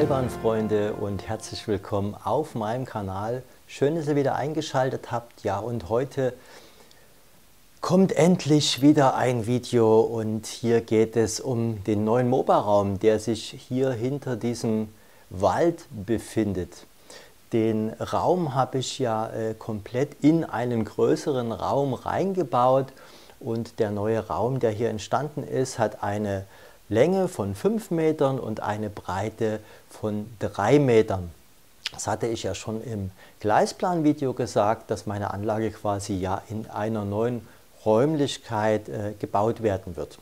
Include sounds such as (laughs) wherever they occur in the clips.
Schnellbahnfreunde und herzlich willkommen auf meinem Kanal. Schön, dass ihr wieder eingeschaltet habt. Ja, und heute kommt endlich wieder ein Video und hier geht es um den neuen MOBA-Raum, der sich hier hinter diesem Wald befindet. Den Raum habe ich ja äh, komplett in einen größeren Raum reingebaut und der neue Raum, der hier entstanden ist, hat eine Länge von 5 Metern und eine Breite von 3 Metern. Das hatte ich ja schon im Gleisplanvideo gesagt, dass meine Anlage quasi ja in einer neuen Räumlichkeit äh, gebaut werden wird.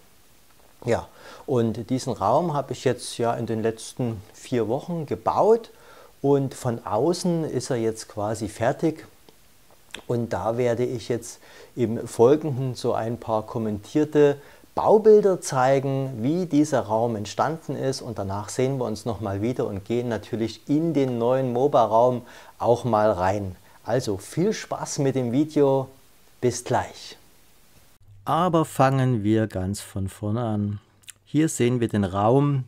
Ja, und diesen Raum habe ich jetzt ja in den letzten vier Wochen gebaut und von außen ist er jetzt quasi fertig. Und da werde ich jetzt im Folgenden so ein paar kommentierte Baubilder zeigen, wie dieser Raum entstanden ist und danach sehen wir uns nochmal wieder und gehen natürlich in den neuen MOBA-Raum auch mal rein. Also viel Spaß mit dem Video, bis gleich. Aber fangen wir ganz von vorne an. Hier sehen wir den Raum,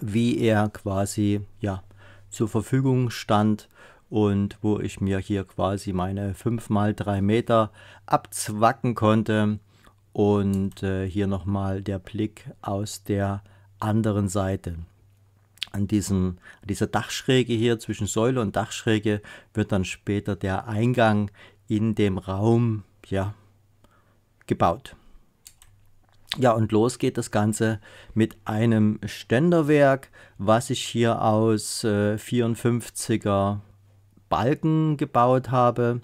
wie er quasi ja, zur Verfügung stand und wo ich mir hier quasi meine 5 x 3 Meter abzwacken konnte und äh, hier nochmal der Blick aus der anderen Seite. An, diesem, an dieser Dachschräge hier zwischen Säule und Dachschräge wird dann später der Eingang in dem Raum ja, gebaut. Ja, und los geht das Ganze mit einem Ständerwerk, was ich hier aus äh, 54er Balken gebaut habe.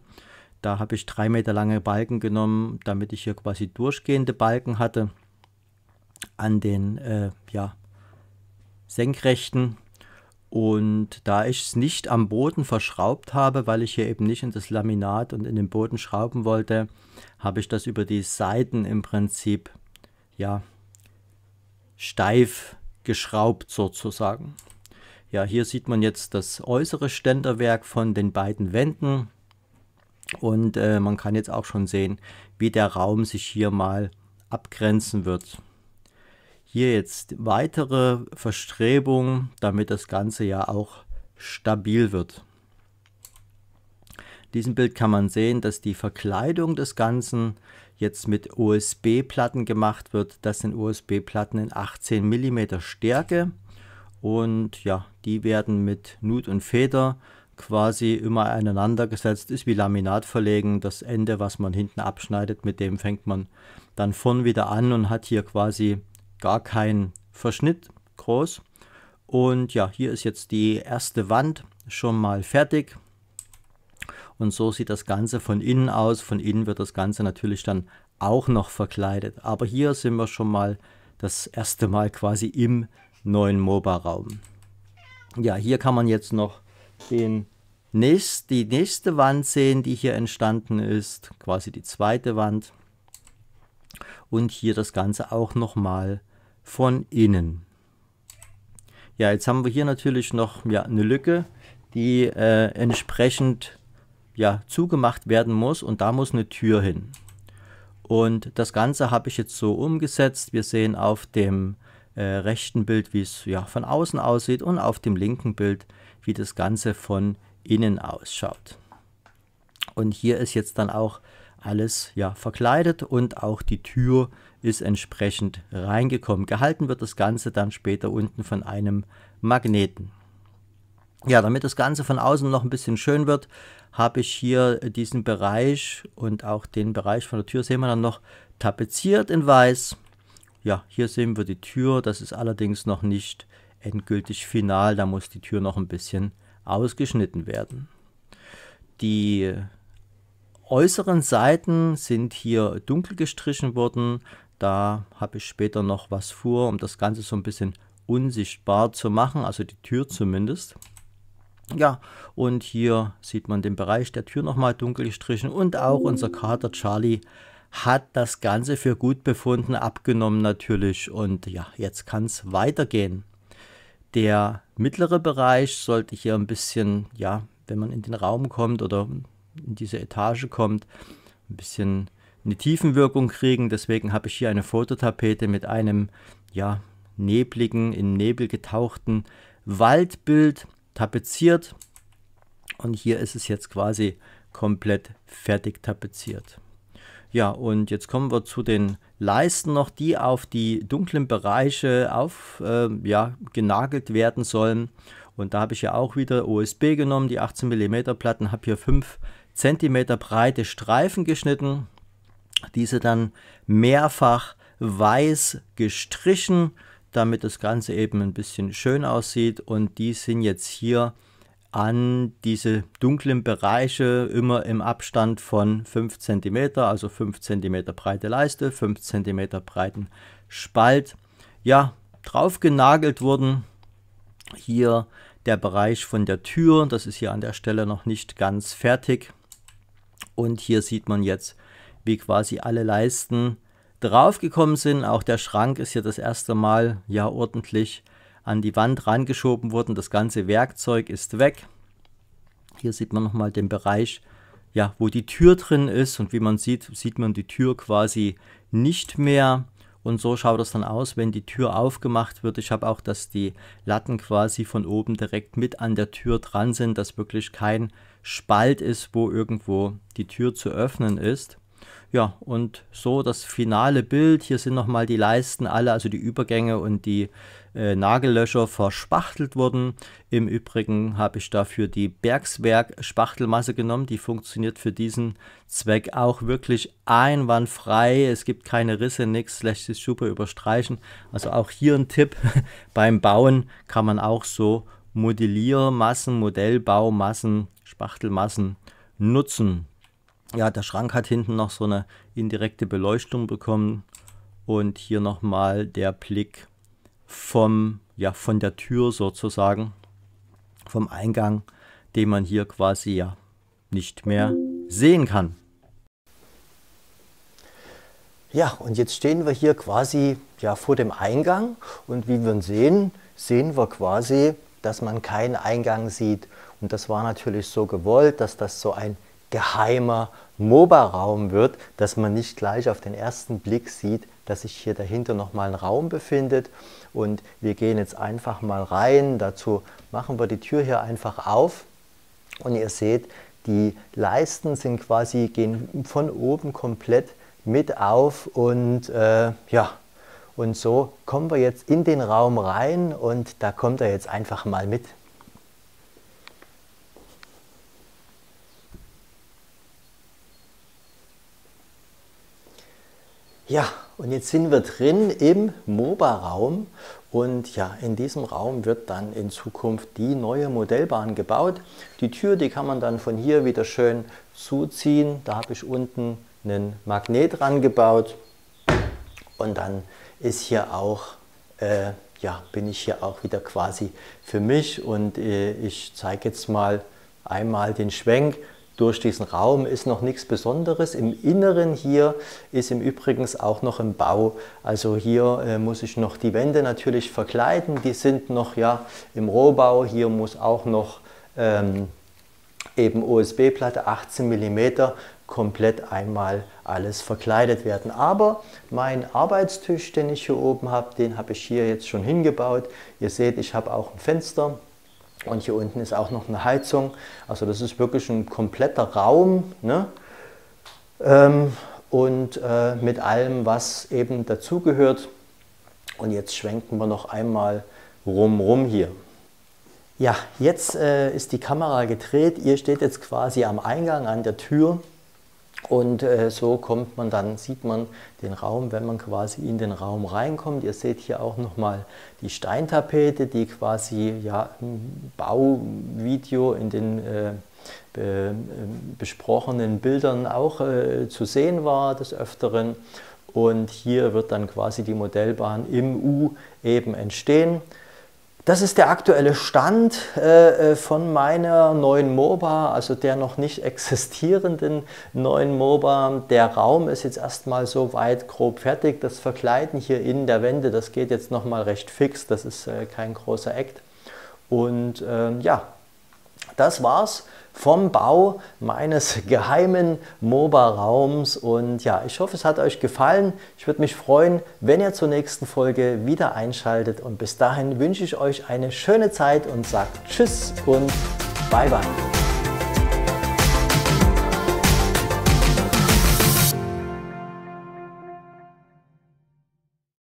Da habe ich drei Meter lange Balken genommen, damit ich hier quasi durchgehende Balken hatte an den äh, ja, senkrechten. Und da ich es nicht am Boden verschraubt habe, weil ich hier eben nicht in das Laminat und in den Boden schrauben wollte, habe ich das über die Seiten im Prinzip ja steif geschraubt sozusagen. Ja, hier sieht man jetzt das äußere Ständerwerk von den beiden Wänden. Und äh, man kann jetzt auch schon sehen, wie der Raum sich hier mal abgrenzen wird. Hier jetzt weitere Verstrebungen, damit das Ganze ja auch stabil wird. In diesem Bild kann man sehen, dass die Verkleidung des Ganzen jetzt mit USB-Platten gemacht wird. Das sind USB-Platten in 18 mm Stärke und ja, die werden mit Nut und Feder quasi immer aneinander gesetzt ist, wie Laminat verlegen. Das Ende, was man hinten abschneidet, mit dem fängt man dann vorn wieder an und hat hier quasi gar keinen Verschnitt groß. Und ja, hier ist jetzt die erste Wand schon mal fertig. Und so sieht das Ganze von innen aus. Von innen wird das Ganze natürlich dann auch noch verkleidet. Aber hier sind wir schon mal das erste Mal quasi im neuen MOBA-Raum. Ja, hier kann man jetzt noch den nächst, die nächste Wand sehen, die hier entstanden ist, quasi die zweite Wand. Und hier das Ganze auch nochmal von innen. Ja, jetzt haben wir hier natürlich noch ja, eine Lücke, die äh, entsprechend ja, zugemacht werden muss und da muss eine Tür hin. Und das Ganze habe ich jetzt so umgesetzt. Wir sehen auf dem äh, rechten Bild, wie es ja, von außen aussieht, und auf dem linken Bild, wie das Ganze von innen ausschaut. Und hier ist jetzt dann auch alles ja, verkleidet und auch die Tür ist entsprechend reingekommen. Gehalten wird das Ganze dann später unten von einem Magneten. Ja, damit das Ganze von außen noch ein bisschen schön wird, habe ich hier diesen Bereich und auch den Bereich von der Tür sehen wir dann noch tapeziert in weiß. Ja, hier sehen wir die Tür. Das ist allerdings noch nicht endgültig final. Da muss die Tür noch ein bisschen ausgeschnitten werden. Die äußeren Seiten sind hier dunkel gestrichen worden. Da habe ich später noch was vor, um das Ganze so ein bisschen unsichtbar zu machen, also die Tür zumindest. Ja, und hier sieht man den Bereich der Tür nochmal dunkel gestrichen und auch unser Kater Charlie hat das Ganze für gut befunden, abgenommen natürlich. Und ja, jetzt kann es weitergehen. Der mittlere Bereich sollte hier ein bisschen, ja, wenn man in den Raum kommt oder in diese Etage kommt, ein bisschen eine Tiefenwirkung kriegen. Deswegen habe ich hier eine Fototapete mit einem, ja, nebligen, in Nebel getauchten Waldbild tapeziert. Und hier ist es jetzt quasi komplett fertig tapeziert. Ja, und jetzt kommen wir zu den Leisten noch, die auf die dunklen Bereiche auf, äh, ja, genagelt werden sollen. Und da habe ich ja auch wieder OSB genommen, die 18 mm Platten, habe hier 5 cm breite Streifen geschnitten, diese dann mehrfach weiß gestrichen, damit das Ganze eben ein bisschen schön aussieht. Und die sind jetzt hier an diese dunklen Bereiche immer im Abstand von 5 cm, also 5 cm breite Leiste, 5 cm breiten Spalt, ja, drauf genagelt wurden. Hier der Bereich von der Tür, das ist hier an der Stelle noch nicht ganz fertig. Und hier sieht man jetzt, wie quasi alle Leisten draufgekommen sind. Auch der Schrank ist hier das erste Mal ja ordentlich an die Wand rangeschoben wurden. Das ganze Werkzeug ist weg. Hier sieht man nochmal den Bereich, ja, wo die Tür drin ist und wie man sieht, sieht man die Tür quasi nicht mehr. Und so schaut das dann aus, wenn die Tür aufgemacht wird. Ich habe auch, dass die Latten quasi von oben direkt mit an der Tür dran sind, dass wirklich kein Spalt ist, wo irgendwo die Tür zu öffnen ist. Ja, und so das finale Bild. Hier sind nochmal die Leisten alle, also die Übergänge und die äh, Nagellöcher verspachtelt wurden. Im Übrigen habe ich dafür die Bergswerk Spachtelmasse genommen. Die funktioniert für diesen Zweck auch wirklich einwandfrei. Es gibt keine Risse, nichts, lässt sich super überstreichen. Also auch hier ein Tipp, (laughs) beim Bauen kann man auch so Modelliermassen, Modellbaumassen, Spachtelmassen nutzen. Ja, der Schrank hat hinten noch so eine indirekte Beleuchtung bekommen und hier nochmal der Blick vom, ja, von der Tür sozusagen, vom Eingang, den man hier quasi ja nicht mehr sehen kann. Ja, und jetzt stehen wir hier quasi ja, vor dem Eingang und wie wir sehen, sehen wir quasi, dass man keinen Eingang sieht. Und das war natürlich so gewollt, dass das so ein geheimer MOBA-Raum wird, dass man nicht gleich auf den ersten Blick sieht, dass sich hier dahinter nochmal ein Raum befindet. Und wir gehen jetzt einfach mal rein. Dazu machen wir die Tür hier einfach auf. Und ihr seht, die Leisten sind quasi, gehen von oben komplett mit auf. Und äh, ja, und so kommen wir jetzt in den Raum rein und da kommt er jetzt einfach mal mit. Ja, und jetzt sind wir drin im MOBA-Raum und ja, in diesem Raum wird dann in Zukunft die neue Modellbahn gebaut. Die Tür, die kann man dann von hier wieder schön zuziehen. Da habe ich unten einen Magnet rangebaut und dann ist hier auch, äh, ja, bin ich hier auch wieder quasi für mich und äh, ich zeige jetzt mal einmal den Schwenk durch diesen Raum ist noch nichts Besonderes. Im Inneren hier ist im Übrigen auch noch im Bau. Also hier äh, muss ich noch die Wände natürlich verkleiden. Die sind noch ja im Rohbau. Hier muss auch noch ähm, eben usb platte 18 mm komplett einmal alles verkleidet werden. Aber mein Arbeitstisch, den ich hier oben habe, den habe ich hier jetzt schon hingebaut. Ihr seht, ich habe auch ein Fenster und hier unten ist auch noch eine Heizung. Also das ist wirklich ein kompletter Raum. Ne? Ähm, und äh, mit allem, was eben dazugehört. Und jetzt schwenken wir noch einmal rum, rum hier. Ja, jetzt äh, ist die Kamera gedreht. Ihr steht jetzt quasi am Eingang an der Tür und äh, so kommt man dann, sieht man den Raum, wenn man quasi in den Raum reinkommt. Ihr seht hier auch nochmal die Steintapete, die quasi ja, im Bauvideo in den äh, be äh, besprochenen Bildern auch äh, zu sehen war des Öfteren. Und hier wird dann quasi die Modellbahn im U eben entstehen. Das ist der aktuelle Stand äh, äh, von meiner neuen MOBA, also der noch nicht existierenden neuen MOBA. Der Raum ist jetzt erstmal so weit grob fertig. Das Verkleiden hier in der Wände, das geht jetzt nochmal recht fix. Das ist äh, kein großer Act. Und ähm, ja, das war's vom Bau meines (laughs) geheimen MOBA-Raums. Und ja, ich hoffe, es hat euch gefallen. Ich würde mich freuen, wenn ihr zur nächsten Folge wieder einschaltet. Und bis dahin wünsche ich euch eine schöne Zeit und sagt Tschüss und Bye bye.